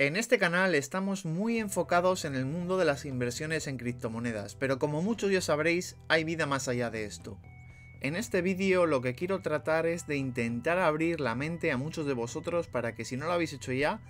En este canal estamos muy enfocados en el mundo de las inversiones en criptomonedas, pero como muchos ya sabréis, hay vida más allá de esto. En este vídeo lo que quiero tratar es de intentar abrir la mente a muchos de vosotros para que si no lo habéis hecho ya,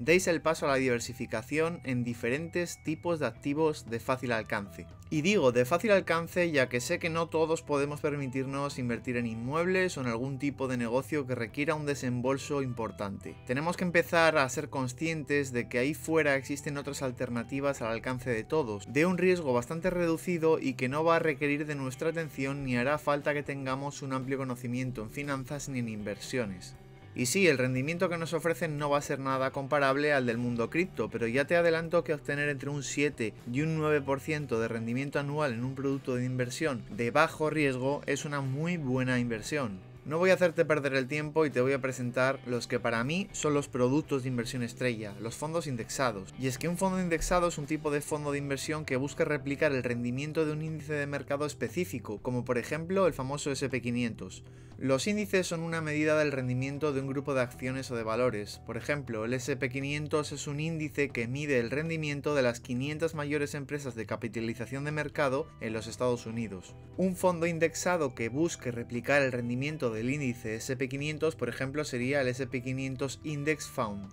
deis el paso a la diversificación en diferentes tipos de activos de fácil alcance. Y digo de fácil alcance ya que sé que no todos podemos permitirnos invertir en inmuebles o en algún tipo de negocio que requiera un desembolso importante. Tenemos que empezar a ser conscientes de que ahí fuera existen otras alternativas al alcance de todos, de un riesgo bastante reducido y que no va a requerir de nuestra atención ni hará falta que tengamos un amplio conocimiento en finanzas ni en inversiones. Y sí, el rendimiento que nos ofrecen no va a ser nada comparable al del mundo cripto, pero ya te adelanto que obtener entre un 7 y un 9% de rendimiento anual en un producto de inversión de bajo riesgo es una muy buena inversión. No voy a hacerte perder el tiempo y te voy a presentar los que para mí son los productos de inversión estrella, los fondos indexados. Y es que un fondo indexado es un tipo de fondo de inversión que busca replicar el rendimiento de un índice de mercado específico, como por ejemplo el famoso SP500. Los índices son una medida del rendimiento de un grupo de acciones o de valores. Por ejemplo, el SP500 es un índice que mide el rendimiento de las 500 mayores empresas de capitalización de mercado en los Estados Unidos. Un fondo indexado que busque replicar el rendimiento del índice SP500, por ejemplo, sería el SP500 Index Fund.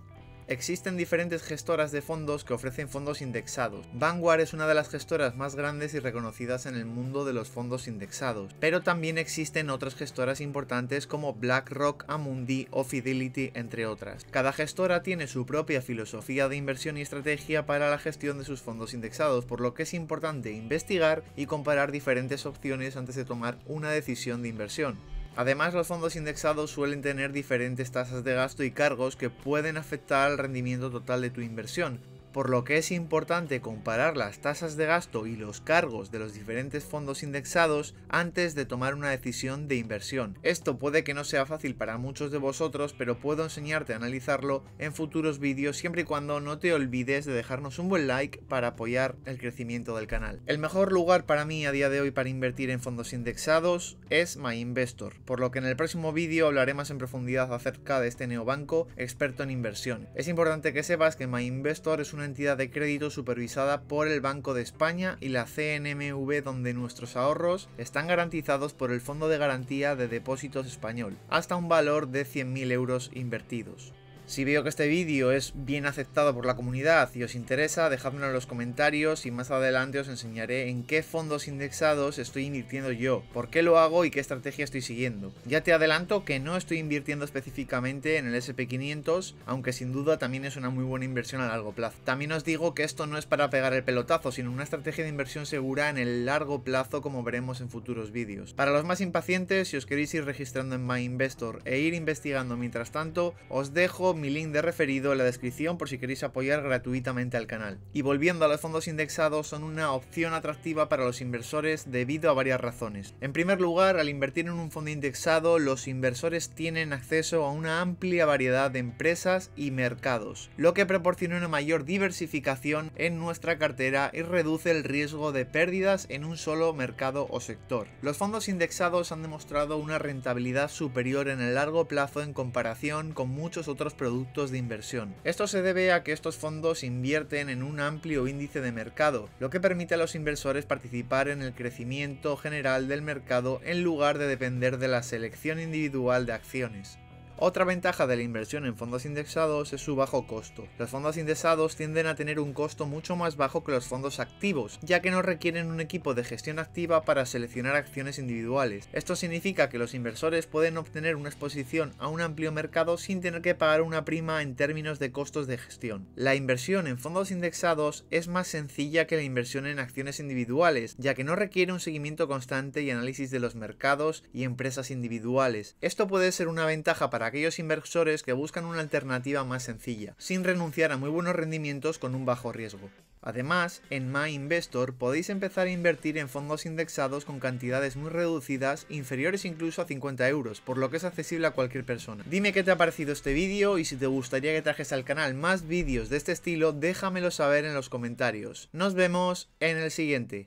Existen diferentes gestoras de fondos que ofrecen fondos indexados. Vanguard es una de las gestoras más grandes y reconocidas en el mundo de los fondos indexados, pero también existen otras gestoras importantes como BlackRock, Amundi o Fidelity, entre otras. Cada gestora tiene su propia filosofía de inversión y estrategia para la gestión de sus fondos indexados, por lo que es importante investigar y comparar diferentes opciones antes de tomar una decisión de inversión. Además, los fondos indexados suelen tener diferentes tasas de gasto y cargos que pueden afectar al rendimiento total de tu inversión, por lo que es importante comparar las tasas de gasto y los cargos de los diferentes fondos indexados antes de tomar una decisión de inversión. Esto puede que no sea fácil para muchos de vosotros, pero puedo enseñarte a analizarlo en futuros vídeos siempre y cuando no te olvides de dejarnos un buen like para apoyar el crecimiento del canal. El mejor lugar para mí a día de hoy para invertir en fondos indexados es MyInvestor, por lo que en el próximo vídeo hablaré más en profundidad acerca de este neobanco experto en inversión. Es importante que sepas que MyInvestor es una entidad de crédito supervisada por el Banco de España y la CNMV donde nuestros ahorros están garantizados por el Fondo de Garantía de Depósitos Español, hasta un valor de 100.000 euros invertidos. Si veo que este vídeo es bien aceptado por la comunidad y os interesa, dejadmelo en los comentarios y más adelante os enseñaré en qué fondos indexados estoy invirtiendo yo, por qué lo hago y qué estrategia estoy siguiendo. Ya te adelanto que no estoy invirtiendo específicamente en el SP500, aunque sin duda también es una muy buena inversión a largo plazo. También os digo que esto no es para pegar el pelotazo, sino una estrategia de inversión segura en el largo plazo como veremos en futuros vídeos. Para los más impacientes, si os queréis ir registrando en MyInvestor e ir investigando mientras tanto, os dejo mi link de referido en la descripción por si queréis apoyar gratuitamente al canal. Y volviendo a los fondos indexados, son una opción atractiva para los inversores debido a varias razones. En primer lugar, al invertir en un fondo indexado, los inversores tienen acceso a una amplia variedad de empresas y mercados, lo que proporciona una mayor diversificación en nuestra cartera y reduce el riesgo de pérdidas en un solo mercado o sector. Los fondos indexados han demostrado una rentabilidad superior en el largo plazo en comparación con muchos otros productos productos de inversión. Esto se debe a que estos fondos invierten en un amplio índice de mercado, lo que permite a los inversores participar en el crecimiento general del mercado en lugar de depender de la selección individual de acciones. Otra ventaja de la inversión en fondos indexados es su bajo costo. Los fondos indexados tienden a tener un costo mucho más bajo que los fondos activos, ya que no requieren un equipo de gestión activa para seleccionar acciones individuales. Esto significa que los inversores pueden obtener una exposición a un amplio mercado sin tener que pagar una prima en términos de costos de gestión. La inversión en fondos indexados es más sencilla que la inversión en acciones individuales, ya que no requiere un seguimiento constante y análisis de los mercados y empresas individuales. Esto puede ser una ventaja para aquellos inversores que buscan una alternativa más sencilla, sin renunciar a muy buenos rendimientos con un bajo riesgo. Además, en My Investor podéis empezar a invertir en fondos indexados con cantidades muy reducidas, inferiores incluso a 50 euros, por lo que es accesible a cualquier persona. Dime qué te ha parecido este vídeo y si te gustaría que trajes al canal más vídeos de este estilo, déjamelo saber en los comentarios. Nos vemos en el siguiente.